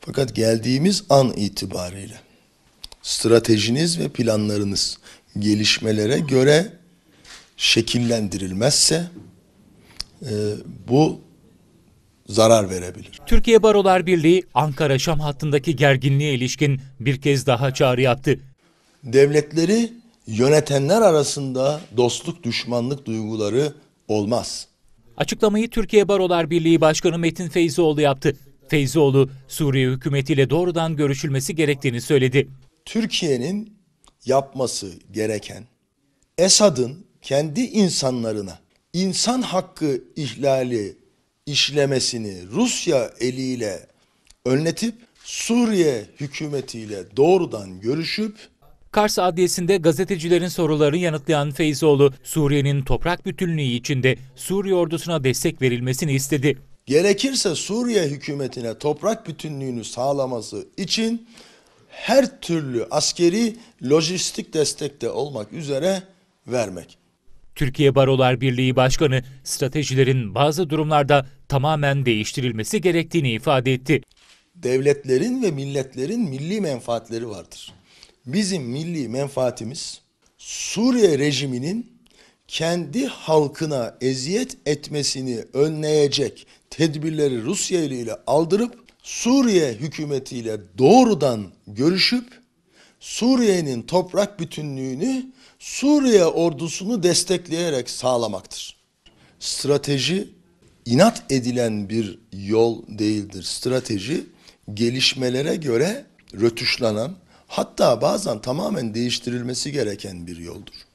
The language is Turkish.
Fakat geldiğimiz an itibariyle stratejiniz ve planlarınız gelişmelere göre şekillendirilmezse e, bu zarar verebilir. Türkiye Barolar Birliği Ankara Şam hattındaki gerginliğe ilişkin bir kez daha çağrı yaptı. Devletleri yönetenler arasında dostluk düşmanlık duyguları olmaz. Açıklamayı Türkiye Barolar Birliği Başkanı Metin Feyzoğlu yaptı. Feyzioğlu, Suriye hükümetiyle doğrudan görüşülmesi gerektiğini söyledi. Türkiye'nin yapması gereken Esad'ın kendi insanlarına insan hakkı ihlali işlemesini Rusya eliyle önletip Suriye hükümetiyle doğrudan görüşüp Kars Adliyesi'nde gazetecilerin sorularını yanıtlayan Feyzoğlu, Suriye'nin toprak bütünlüğü içinde Suriye ordusuna destek verilmesini istedi gerekirse Suriye hükümetine toprak bütünlüğünü sağlaması için her türlü askeri lojistik destekte de olmak üzere vermek. Türkiye Barolar Birliği Başkanı stratejilerin bazı durumlarda tamamen değiştirilmesi gerektiğini ifade etti. Devletlerin ve milletlerin milli menfaatleri vardır. Bizim milli menfaatimiz Suriye rejiminin kendi halkına eziyet etmesini önleyecek tedbirleri Rusya ile aldırıp Suriye hükümetiyle doğrudan görüşüp Suriye'nin toprak bütünlüğünü Suriye ordusunu destekleyerek sağlamaktır. Strateji inat edilen bir yol değildir. Strateji gelişmelere göre rötuşlanan hatta bazen tamamen değiştirilmesi gereken bir yoldur.